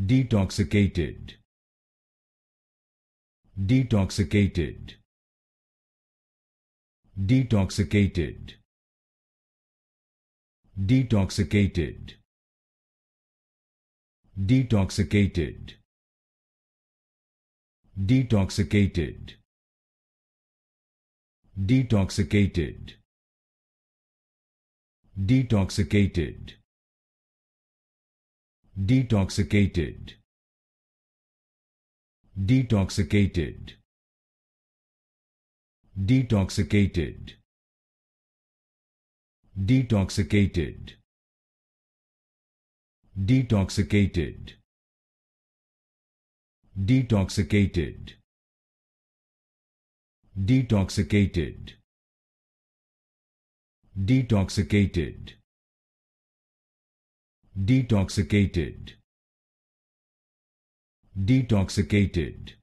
detoxicated detoxicated detoxicated detoxicated detoxicated detoxicated detoxicated detoxicated detoxicated detoxicated detoxicated detoxicated detoxicated detoxicated detoxicated detoxicated detoxicated detoxicated